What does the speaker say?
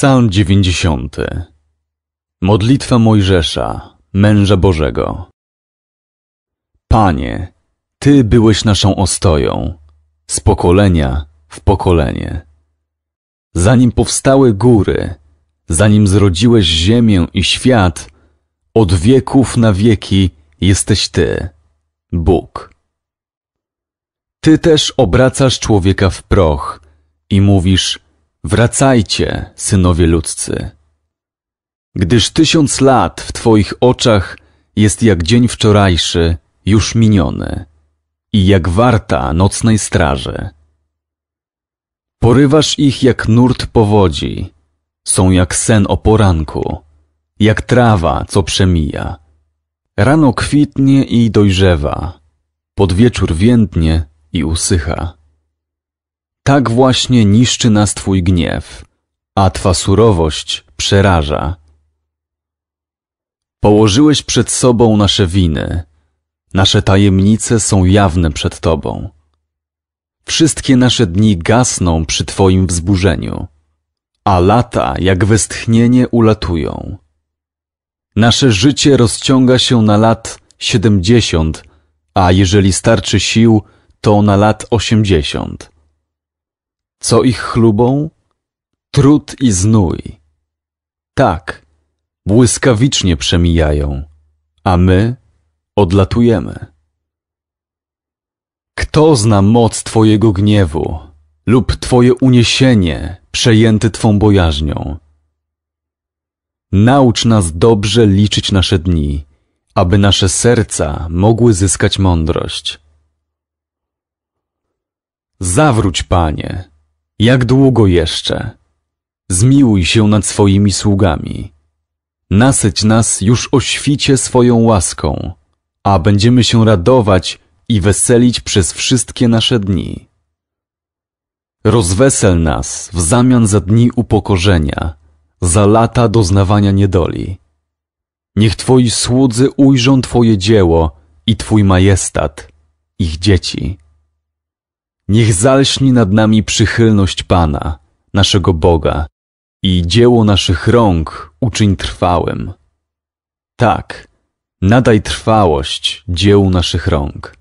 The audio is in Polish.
Psalm 90 Modlitwa Mojżesza, męża Bożego Panie, Ty byłeś naszą ostoją, z pokolenia w pokolenie. Zanim powstały góry, zanim zrodziłeś ziemię i świat, od wieków na wieki jesteś Ty, Bóg. Ty też obracasz człowieka w proch i mówisz – Wracajcie, synowie ludzcy. Gdyż tysiąc lat w Twoich oczach jest jak dzień wczorajszy, już miniony, i jak warta nocnej straży. Porywasz ich jak nurt powodzi, są jak sen o poranku, jak trawa, co przemija. Rano kwitnie i dojrzewa, pod wieczór więdnie i usycha. Tak właśnie niszczy nas Twój gniew, a Twa surowość przeraża. Położyłeś przed sobą nasze winy, nasze tajemnice są jawne przed Tobą. Wszystkie nasze dni gasną przy Twoim wzburzeniu, a lata jak westchnienie ulatują. Nasze życie rozciąga się na lat siedemdziesiąt, a jeżeli starczy sił, to na lat osiemdziesiąt. Co ich chlubą? Trud i znój. Tak, błyskawicznie przemijają, a my odlatujemy. Kto zna moc Twojego gniewu lub Twoje uniesienie przejęte Twą bojaźnią? Naucz nas dobrze liczyć nasze dni, aby nasze serca mogły zyskać mądrość. Zawróć, Panie, jak długo jeszcze? Zmiłuj się nad swoimi sługami. Nasyć nas już o świcie swoją łaską, a będziemy się radować i weselić przez wszystkie nasze dni. Rozwesel nas w zamian za dni upokorzenia, za lata doznawania niedoli. Niech Twoi słudzy ujrzą Twoje dzieło i Twój majestat, ich dzieci. Niech zalśni nad nami przychylność Pana, naszego Boga, i dzieło naszych rąk uczyń trwałym. Tak, nadaj trwałość dziełu naszych rąk.